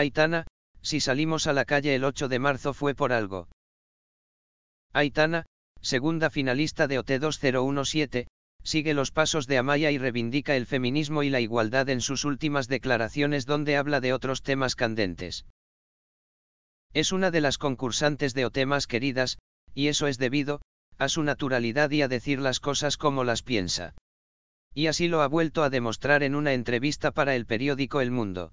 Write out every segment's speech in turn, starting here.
Aitana, si salimos a la calle el 8 de marzo fue por algo. Aitana, segunda finalista de OT 2017, sigue los pasos de Amaya y reivindica el feminismo y la igualdad en sus últimas declaraciones donde habla de otros temas candentes. Es una de las concursantes de OT más queridas, y eso es debido, a su naturalidad y a decir las cosas como las piensa. Y así lo ha vuelto a demostrar en una entrevista para el periódico El Mundo.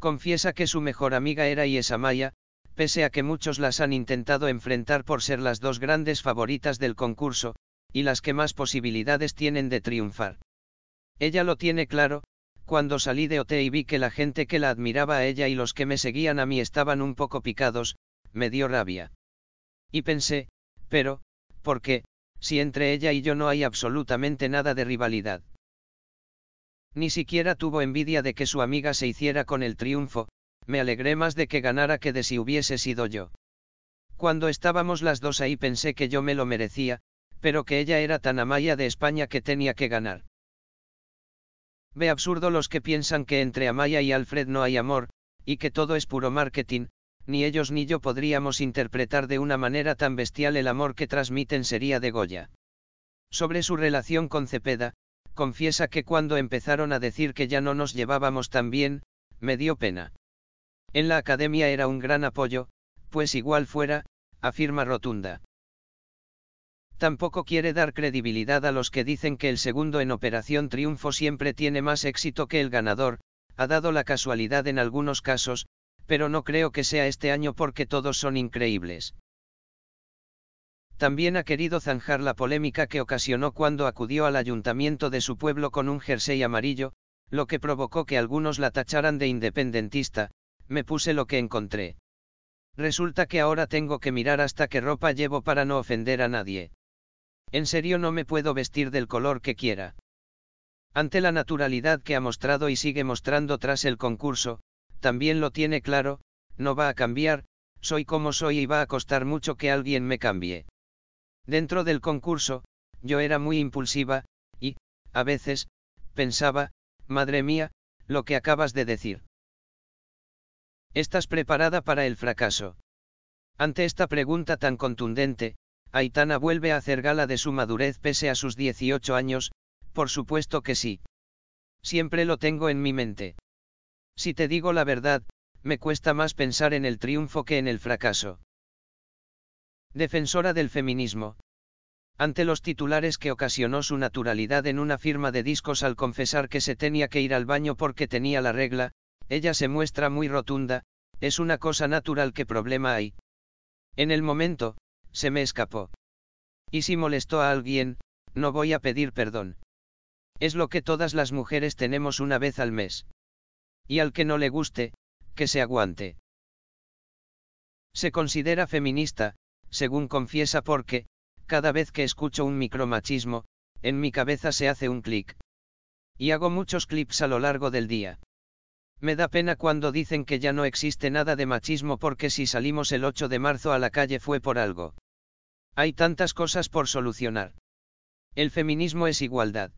Confiesa que su mejor amiga era y es Amaya, pese a que muchos las han intentado enfrentar por ser las dos grandes favoritas del concurso, y las que más posibilidades tienen de triunfar. Ella lo tiene claro, cuando salí de OT y vi que la gente que la admiraba a ella y los que me seguían a mí estaban un poco picados, me dio rabia. Y pensé, pero, ¿por qué, si entre ella y yo no hay absolutamente nada de rivalidad? Ni siquiera tuvo envidia de que su amiga se hiciera con el triunfo, me alegré más de que ganara que de si hubiese sido yo. Cuando estábamos las dos ahí pensé que yo me lo merecía, pero que ella era tan amaya de España que tenía que ganar. Ve absurdo los que piensan que entre Amaya y Alfred no hay amor, y que todo es puro marketing, ni ellos ni yo podríamos interpretar de una manera tan bestial el amor que transmiten sería de Goya. Sobre su relación con Cepeda, Confiesa que cuando empezaron a decir que ya no nos llevábamos tan bien, me dio pena. En la academia era un gran apoyo, pues igual fuera, afirma rotunda. Tampoco quiere dar credibilidad a los que dicen que el segundo en Operación Triunfo siempre tiene más éxito que el ganador, ha dado la casualidad en algunos casos, pero no creo que sea este año porque todos son increíbles. También ha querido zanjar la polémica que ocasionó cuando acudió al ayuntamiento de su pueblo con un jersey amarillo, lo que provocó que algunos la tacharan de independentista, me puse lo que encontré. Resulta que ahora tengo que mirar hasta qué ropa llevo para no ofender a nadie. En serio no me puedo vestir del color que quiera. Ante la naturalidad que ha mostrado y sigue mostrando tras el concurso, también lo tiene claro, no va a cambiar, soy como soy y va a costar mucho que alguien me cambie. Dentro del concurso, yo era muy impulsiva, y, a veces, pensaba, madre mía, lo que acabas de decir. ¿Estás preparada para el fracaso? Ante esta pregunta tan contundente, Aitana vuelve a hacer gala de su madurez pese a sus 18 años, por supuesto que sí. Siempre lo tengo en mi mente. Si te digo la verdad, me cuesta más pensar en el triunfo que en el fracaso. Defensora del feminismo. Ante los titulares que ocasionó su naturalidad en una firma de discos al confesar que se tenía que ir al baño porque tenía la regla, ella se muestra muy rotunda, es una cosa natural que problema hay. En el momento, se me escapó. Y si molestó a alguien, no voy a pedir perdón. Es lo que todas las mujeres tenemos una vez al mes. Y al que no le guste, que se aguante. Se considera feminista, según confiesa porque, cada vez que escucho un micromachismo, en mi cabeza se hace un clic. Y hago muchos clips a lo largo del día. Me da pena cuando dicen que ya no existe nada de machismo porque si salimos el 8 de marzo a la calle fue por algo. Hay tantas cosas por solucionar. El feminismo es igualdad.